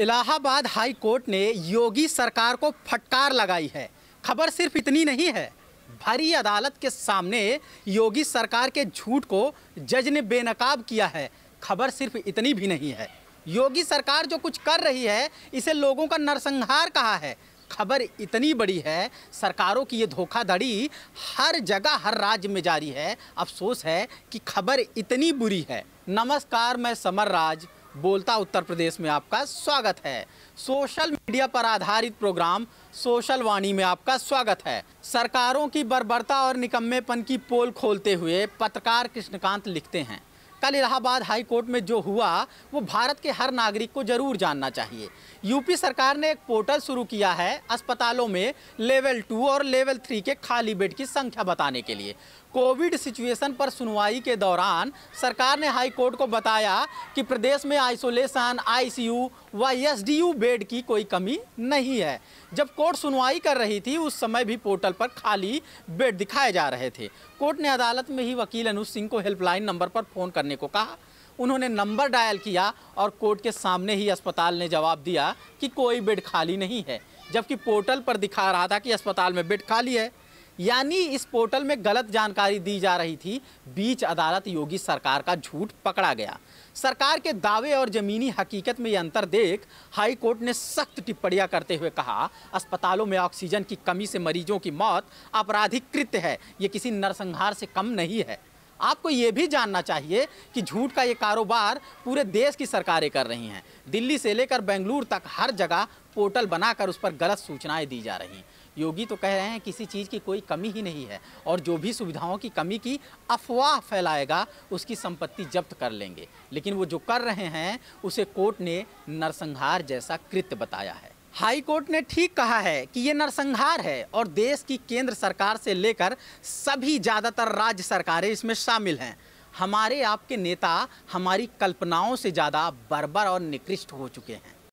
Allahabad high court ने योगी सरकार को फटकार लगाई है खबर सिर्फ इतनी नहीं है भारी अदालत के सामने योगी सरकार के झूठ को जज ने बेनकाब किया है खबर सिर्फ इतनी भी नहीं है योगी सरकार जो कुछ कर रही है इसे लोगों का नरसंहार कहा है खबर इतनी बड़ी है सरकारों की ये धोखाधड़ी हर जगह हर राज्य में जारी है अफसोस है कि खबर इतनी बुरी है नमस्कार मैं समर राज बोलता उत्तर प्रदेश में आपका स्वागत है सोशल मीडिया पर आधारित प्रोग्राम सोशल वाणी में आपका स्वागत है सरकारों की बर्बरता और निकम्मेपन की पोल खोलते हुए पत्रकार कृष्णकांत लिखते हैं कल इलाहाबाद हाई कोर्ट में जो हुआ वो भारत के हर नागरिक को जरूर जानना चाहिए यूपी सरकार ने एक पोर्टल शुरू किया है अस्पतालों में लेवल टू और लेवल थ्री के खाली बेड की संख्या बताने के लिए कोविड सिचुएशन पर सुनवाई के दौरान सरकार ने हाई कोर्ट को बताया कि प्रदेश में आइसोलेशन आईसीयू व एसडीयू बेड की कोई कमी नहीं है जब कोर्ट सुनवाई कर रही थी उस समय भी पोर्टल पर खाली बेड दिखाए जा रहे थे कोर्ट ने अदालत में ही वकील अनुज सिंह को हेल्पलाइन नंबर पर फ़ोन करने को कहा उन्होंने नंबर डायल किया और कोर्ट के सामने ही अस्पताल ने जवाब दिया कि कोई बेड खाली नहीं है जबकि पोर्टल पर दिखा रहा था कि अस्पताल में बेड खाली है यानी इस पोर्टल में गलत जानकारी दी जा रही थी बीच अदालत योगी सरकार का झूठ पकड़ा गया सरकार के दावे और ज़मीनी हकीकत में ये अंतर देख हाई कोर्ट ने सख्त टिप्पणियां करते हुए कहा अस्पतालों में ऑक्सीजन की कमी से मरीजों की मौत आपराधिक कृत्य है ये किसी नरसंहार से कम नहीं है आपको ये भी जानना चाहिए कि झूठ का ये कारोबार पूरे देश की सरकारें कर रही हैं दिल्ली से लेकर बेंगलुरु तक हर जगह पोर्टल बनाकर उस पर गलत सूचनाएं दी जा रही हैं योगी तो कह रहे हैं किसी चीज़ की कोई कमी ही नहीं है और जो भी सुविधाओं की कमी की अफवाह फैलाएगा उसकी संपत्ति जब्त कर लेंगे लेकिन वो जो कर रहे हैं उसे कोर्ट ने नरसंहार जैसा कृत्य बताया है हाई कोर्ट ने ठीक कहा है कि ये नरसंहार है और देश की केंद्र सरकार से लेकर सभी ज़्यादातर राज्य सरकारें इसमें शामिल हैं हमारे आपके नेता हमारी कल्पनाओं से ज़्यादा बर्बर और निकृष्ट हो चुके हैं